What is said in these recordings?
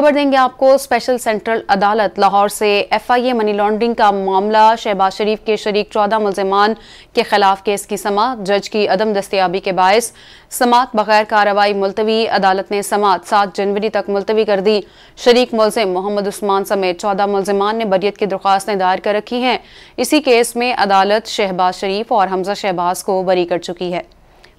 खबर देंगे आपको स्पेशल सेंट्रल अदालत लाहौर से एफआईए मनी लॉन्ड्रिंग का मामला शहबाज शरीफ के शरीक चौदह मुलजमान के खिलाफ केस की समात जज की अदम दस्तियाबी के बायस समात बगैर कार्रवाई मुलतवी अदालत ने समात सात जनवरी तक मुलतवी कर दी शरीक मुलजिम मोहम्मद उस्मान समेत चौदह मुलजमान ने बरियत की दरख्वास्तें दायर कर रखी हैं इसी केस में अदालत शहबाज शरीफ और हमजा शहबाज को बरी कर चुकी है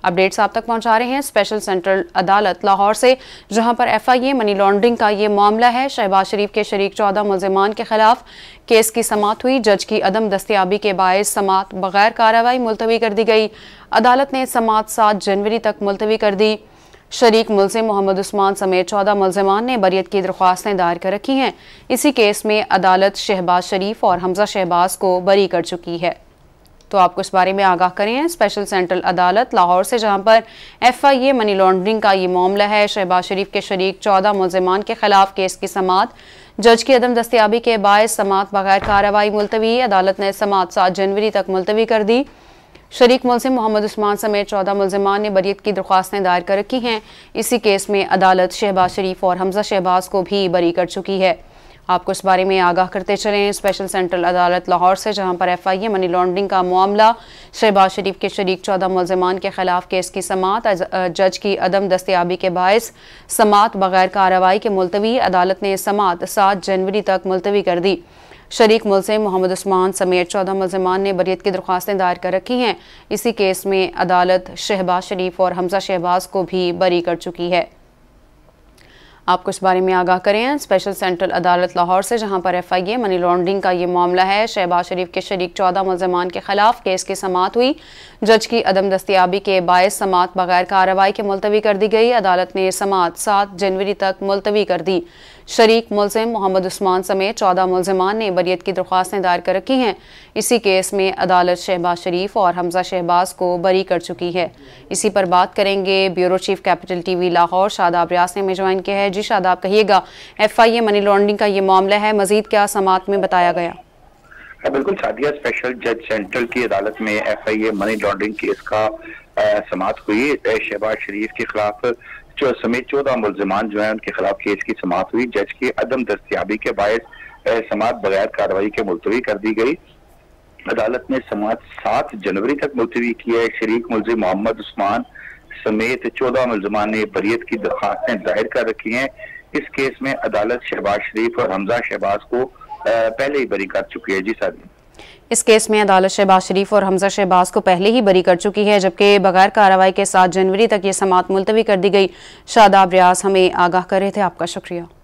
अपडेट्स आप तक पहुंचा रहे हैं स्पेशल सेंट्रल अदालत लाहौर से जहां पर एफआईए मनी लॉन्ड्रिंग का ये मामला है शहबाज शरीफ के शरीक चौदह मुलजमान के खिलाफ केस की समात हुई जज की अदम दस्तियाबी के बायस समात बगैर कार्रवाई मुलतवी कर दी गई अदालत ने समात सात जनवरी तक मुलतवी कर दी शरीक मुलजिम मोहम्मद उस्मान समेत चौदह मुलजमान ने बरीत की दरख्वास्तें दायर कर रखी हैं इसी केस में अदालत शहबाज शरीफ और हमजा शहबाज को बरी कर चुकी है तो आपको इस बारे में आगाह करें स्पेशल सेंट्रल अदालत लाहौर से जहां पर F I A money laundering का ये मामला है शहबाज शरीफ के शरीक चौदह मुलजमान के खिलाफ केस की समात जज की अदम दस्तियाबी के बायस समात बगैर कार्रवाई मुलतवी अदालत ने समात सात जनवरी तक मुलतवी कर दी शरीक मुलिम मोहम्मद उस्मान समेत चौदह मुलजमान ने बरीत की दरख्वास्तें दायर कर रखी हैं इसी केस में अदालत शहबाज शरीफ और हमजा शहबाज को भी बरी कर चुकी है आपको इस बारे में आगाह करते चले स्पेशल सेंट्रल अदालत लाहौर से जहां पर F I A money laundering का मामला शहबाज शरीफ के शरीक चौदह मुलजमान के खिलाफ केस की समात जज की अदम दस्तियाबी के बायस समात बगैर कार्रवाई के मुलतवी अदालत ने समात सात जनवरी तक मुलतवी कर दी शरीक मुलजिम मोहम्मद उस्मान समेत चौदह मुलजमान ने बरीत की दरख्वास्तें दायर कर रखी हैं इसी केस में अदालत शहबाज शरीफ और हमजा शहबाज को भी बरी कर चुकी है आपको इस बारे में आगाह करें स्पेशल सेंट्रल अदालत लाहौर से जहां पर F I A money laundering का ये मामला है शहबाज शरीफ के शरीक चौदह मुलजमान के खिलाफ केस की समात हुई जज की अदम दस्तियाबी के बायस समात बगैर कार्रवाई के मुलतवी कर दी गई अदालत ने समात सात जनवरी तक मुलतवी कर दी शरीक मुलिम मोहम्मद उस्मान समेत चौदह मुलजमान ने बरीत की दरख्वास्तें दायर कर रखी हैं इसी केस में अदालत शहबाज शरीफ और हमजा शहबाज को बरी कर चुकी है इसी पर बात करेंगे bureau chief capital T V Lahore Shadab Riaz ने हमें ज्वाइन किया है जी शादाब कहिएगा F I A money laundering का ये मामला है मजीद क्या समात में बताया गया हाँ, बिल्कुल सादिया स्पेशल जज सेंट्रल की अदालत में F I A money laundering case का समाप्त हुई शहबाज शरीफ के खिलाफ समेत चौदह मुलजमान जो है उनके खिलाफ केस की समाप्त हुई जज की अदम दस्तियाबी के बायस समाप्त बगैर कार्रवाई के मुलतवी कर दी गई अदालत ने समाज सात जनवरी तक मुलतवी किया एक शरीक मुलजिम मोहम्मद उस्मान समेत चौदह मुलजमान ने बरीत की दरखास्तें दायर कर रखी हैं इस केस में अदालत शहबाज शरीफ और हमजा शहबाज को पहले ही बरी कर चुकी है जी सादी इस केस में अदालत शहबाज शरीफ और हमजा शहबाज को पहले ही बरी कर चुकी है जबकि बगैर कार्रवाई के सात जनवरी तक ये समात मुलतवी कर दी गई शादाब रियाज हमें आगाह कर रहे थे आपका शुक्रिया